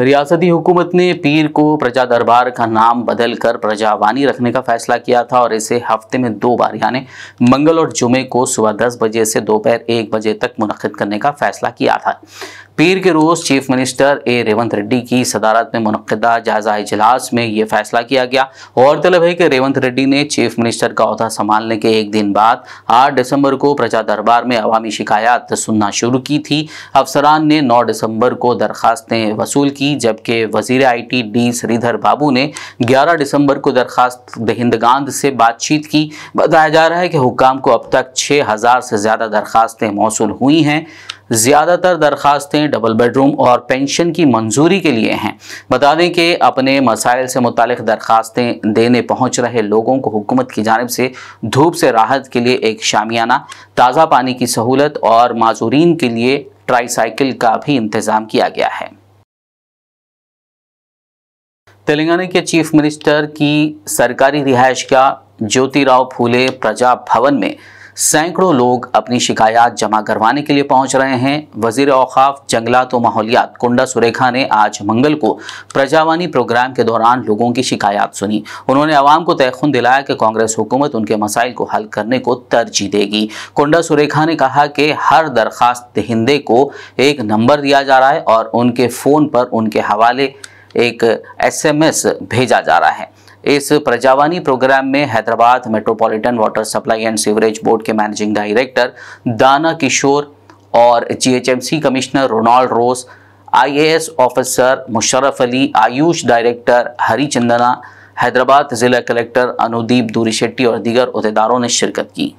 रियासती हुकूमत ने पीर को प्रजा दरबार का नाम बदल कर प्रजावानी रखने का फैसला किया था और इसे हफ्ते में दो बार यानी मंगल और जुमे को सुबह दस बजे से दोपहर एक बजे तक मुनद करने का फैसला किया था पीर के रोज़ chief minister A Revanth Reddy की सदारत में मनदा जायजा इजलास में यह फैसला किया गया गौरतलब है कि रेवंत रेड्डी ने चीफ मिनिस्टर का अहदा संभालने के एक दिन बाद आठ दिसंबर को प्रजा दरबार में अवामी शिकायत सुनना शुरू की थी अफसरान ने नौ दिसंबर को दरखास्तें वसूल की जबकि वजीर I T D Sridhar Babu ने ग्यारह दिसंबर को दरखास्त दहिंदगांद से बातचीत की बताया जा रहा है कि हुकाम को अब तक छः हज़ार से ज़्यादा दरखास्तें मौसू हुई हैं ज़्यादातर दरख्वास्तें डबल बेडरूम और पेंशन की मंजूरी के लिए हैं बता दें कि अपने मसाइल से मुतल दरख्वास्तें देने पहुँच रहे लोगों को हुकूमत की जानब से धूप से राहत के लिए एक शामियाना ताज़ा पानी की सहूलत और माजूरीन के लिए ट्राईसाइकिल का भी इंतज़ाम किया गया है तेलंगाना के चीफ मिनिस्टर की सरकारी रिहायश का ज्योतिराव फूले प्रजा भवन में सैकड़ों लोग अपनी शिकायत जमा करवाने के लिए पहुंच रहे हैं वजीर अवकाफ जंगलात व माहौलियात कुंडा सुरेखा ने आज मंगल को प्रजावानी प्रोग्राम के दौरान लोगों की शिकायत सुनी उन्होंने आवाम को तयखुन दिलाया कि कांग्रेस हुकूमत उनके मसाइल को हल करने को तरजीह देगी कुंडा सुरेखा ने कहा कि हर दरखास्त दहिंदे को एक नंबर दिया जा रहा है और उनके फ़ोन पर उनके हवाले एक एसएमएस भेजा जा रहा है इस प्रजावानी प्रोग्राम में Hyderabad metropolitan water supply and sewerage board के मैनेजिंग डायरेक्टर दाना किशोर और GHMC commissioner Ronald Ross IAS officer Musharraf Ali AYUSH director Harichandana Hyderabad ज़िला कलेक्टर अनुदीप दूरी शेट्टी और दीगर अहदेदारों ने शिरकत की